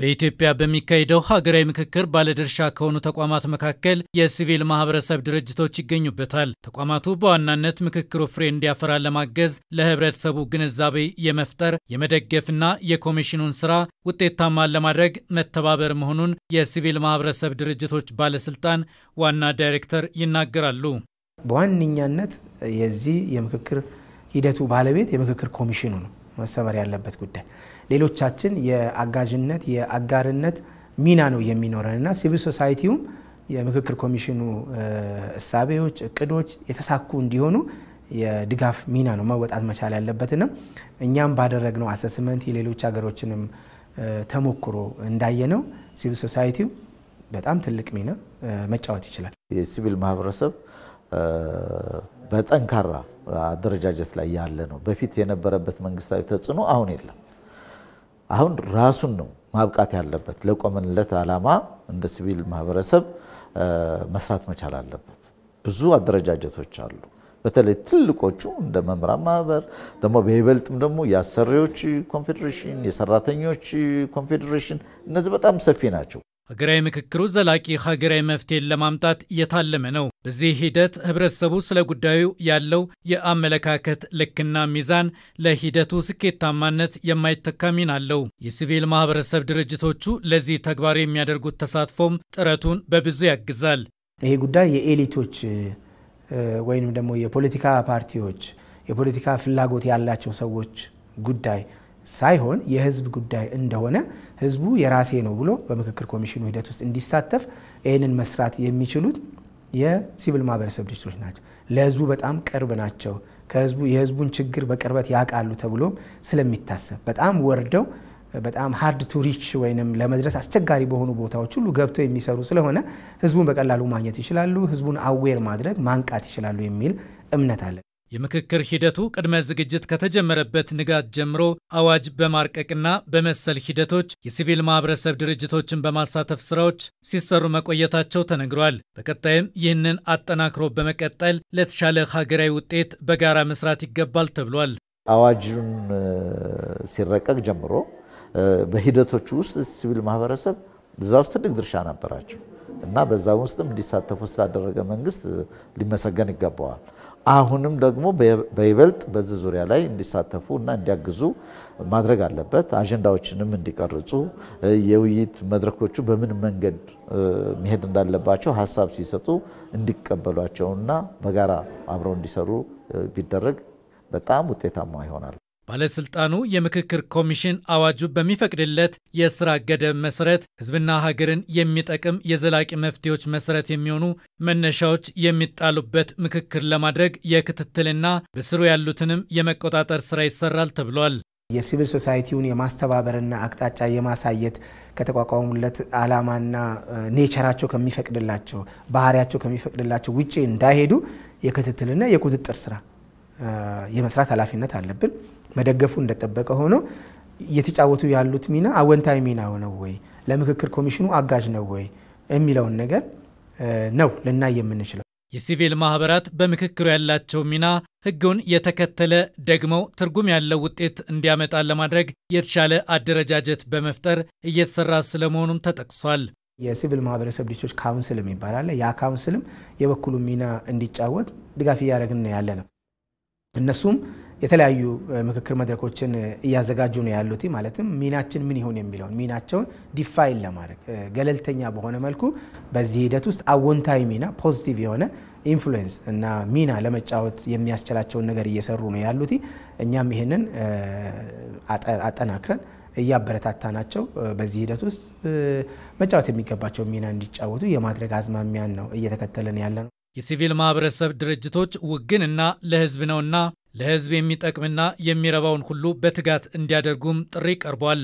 በኢትዮጵያ በሚካሄደው ሀገራዊ ምክክር ባለድርሻ ከሆኑ ተቋማት መካከል የሲቪል ማህበረሰብ ድርጅቶች ይገኙበታል። ተቋማቱ በዋናነት ምክክሩ ፍሬ እንዲያፈራ ለማገዝ ለህብረተሰቡ ግንዛቤ የመፍጠር የመደገፍና የኮሚሽኑን ስራ ውጤታማ ለማድረግ መተባበር መሆኑን የሲቪል ማህበረሰብ ድርጅቶች ባለስልጣን ዋና ዳይሬክተር ይናገራሉ። በዋነኛነት የዚህ የምክክር ሂደቱ ባለቤት የምክክር ኮሚሽኑ ነው። መሰመር ያለበት ጉዳይ። ሌሎቻችን የአጋዥነት የአጋርነት ሚና ነው የሚኖረን እና ሲቪል ሶሳይቲውም የምክክር ኮሚሽኑ እሳቤዎች፣ እቅዶች የተሳኩ እንዲሆኑ የድጋፍ ሚና ነው መወጣት መቻል ያለበትንም እኛም ባደረግነው አሰስመንት የሌሎች ሀገሮችንም ተሞክሮ እንዳየ ነው ሲቪል ሶሳይቲው በጣም ትልቅ ሚና መጫወት ይችላል። የሲቪል ማህበረሰብ በጠንካራ አደረጃጀት ላይ ያለ ነው። በፊት የነበረበት መንግስታዊ ተጽዕኖ አሁን የለም። አሁን ራሱን ነው ማብቃት ያለበት። ለቆመንለት ዓላማ እንደ ሲቪል ማህበረሰብ መስራት መቻል አለበት። ብዙ አደረጃጀቶች አሉ። በተለይ ትልቆቹ እንደ መምህራን ማህበር ደግሞ በይበልጥም ደግሞ የአሰሪዎች ኮንፌዴሬሽን፣ የሰራተኞች ኮንፌዴሬሽን እነዚህ በጣም ሰፊ ናቸው። ሀገራዊ ምክክሩ ዘላቂ ሀገራዊ መፍትሄን ለማምጣት እየታለመ ነው። በዚህ ሂደት ህብረተሰቡ ስለ ጉዳዩ ያለው የአመለካከት ልክና ሚዛን ለሂደቱ ስኬታማነት የማይተካ ሚና አለው። የሲቪል ማህበረሰብ ድርጅቶቹ ለዚህ ተግባር የሚያደርጉት ተሳትፎም ጥረቱን በብዙ ያግዛል። ይሄ ጉዳይ የኤሊቶች ወይንም ደግሞ የፖለቲካ ፓርቲዎች፣ የፖለቲካ ፍላጎት ያላቸው ሰዎች ጉዳይ ሳይሆን የህዝብ ጉዳይ እንደሆነ ህዝቡ የራሴ ነው ብሎ በምክክር ኮሚሽኑ ሂደት ውስጥ እንዲሳተፍ ይህንን መስራት የሚችሉት የሲቪል ማህበረሰብ ድርጅቶች ናቸው። ለህዝቡ በጣም ቅርብ ናቸው። ከህዝቡ የህዝቡን ችግር በቅርበት ያውቃሉ ተብሎም ስለሚታሰብ በጣም ወርደው በጣም ሀርድ ቱ ሪች ወይም ለመድረስ አስቸጋሪ በሆኑ ቦታዎች ሁሉ ገብተው የሚሰሩ ስለሆነ ህዝቡን በቀላሉ ማግኘት ይችላሉ። ህዝቡን አዌር ማድረግ ማንቃት ይችላሉ የሚል እምነት አለ። የምክክር ሂደቱ ቅድመ ዝግጅት ከተጀመረበት ንጋት ጀምሮ አዋጅ በማርቀቅና በመሰል ሂደቶች የሲቪል ማህበረሰብ ድርጅቶችን በማሳተፍ ስራዎች ሲሰሩ መቆየታቸው ተነግሯል። በቀጣይም ይህንን አጠናክሮ በመቀጠል ለተሻለ ሀገራዊ ውጤት በጋራ መስራት ይገባል ተብሏል። አዋጁን ሲረቀቅ ጀምሮ በሂደቶቹ ውስጥ ሲቪል ማህበረሰብ እዛ ውስጥ ትልቅ ድርሻ ነበራቸው። እና በዛም ውስጥም እንዲሳተፉ ስላደረገ መንግስት ሊመሰገን ይገባዋል። አሁንም ደግሞ በይበልጥ በዚህ ዙሪያ ላይ እንዲሳተፉ እና እንዲያግዙ ማድረግ አለበት። አጀንዳዎችንም እንዲቀርጹ የውይይት መድረኮቹ በምን መንገድ መሄድ እንዳለባቸው ሀሳብ ሲሰጡ እንዲቀበሏቸውና በጋራ አብረው እንዲሰሩ ቢደረግ በጣም ውጤታማ ይሆናል። ባለስልጣኑ የምክክር ኮሚሽን አዋጁ በሚፈቅድለት የስራ ገደብ መሰረት ህዝብና ሀገርን የሚጠቅም የዘላቂ መፍትሄዎች መሰረት የሚሆኑ መነሻዎች የሚጣሉበት ምክክር ለማድረግ የክትትልና በስሩ ያሉትንም የመቆጣጠር ስራ ይሰራል ተብሏል። የሲቪል ሶሳይቲውን የማስተባበርና አቅጣጫ የማሳየት ከተቋቋሙለት አላማና ኔቸራቸው ከሚፈቅድላቸው ባህሪያቸው ከሚፈቅድላቸው ውጭ እንዳይሄዱ የክትትልና የቁጥጥር ስራ የመስራት ኃላፊነት አለብን። መደገፉ እንደጠበቀ ሆኖ እየተጫወቱ ያሉት ሚና አወንታዊ ሚና ነው ወይ፣ ለምክክር ኮሚሽኑ አጋዥ ነው ወይ የሚለውን ነገር ነው ልናይ የምንችለው። የሲቪል ማህበራት በምክክሩ ያላቸው ሚና ህጉን የተከተለ ደግሞ ትርጉም ያለው ውጤት እንዲያመጣ ለማድረግ የተሻለ አደረጃጀት በመፍጠር እየተሰራ ስለመሆኑም ተጠቅሷል። የሲቪል ማህበረሰብ ልጆች ካውንስል የሚባል አለ። ያ ካውንስልም የበኩሉ ሚና እንዲጫወት ድጋፍ እያደረግን ያለ ነው። እነሱም የተለያዩ ምክክር መድረኮችን እያዘጋጁ ነው ያሉት። ማለትም ሚናችን ምን ይሆን የሚለውን ሚናቸውን ዲፋይን ለማድረግ ገለልተኛ በሆነ መልኩ በዚህ ሂደት ውስጥ አዎንታዊ ሚና ፖዚቲቭ የሆነ ኢንፍሉዌንስ እና ሚና ለመጫወት የሚያስችላቸውን ነገር እየሰሩ ነው ያሉት። እኛም ይህንን አጠናክረን እያበረታታ ናቸው። በዚህ ሂደት ውስጥ መጫወት የሚገባቸው ሚና እንዲጫወቱ የማድረግ አዝማሚያን ነው እየተከተለን ያለ ነው። የሲቪል ማህበረሰብ ድርጅቶች ውግንና ለህዝብ ነውና ለሕዝብ የሚጠቅምና የሚረባውን ሁሉ በትጋት እንዲያደርጉም ጥሪ ቀርቧል።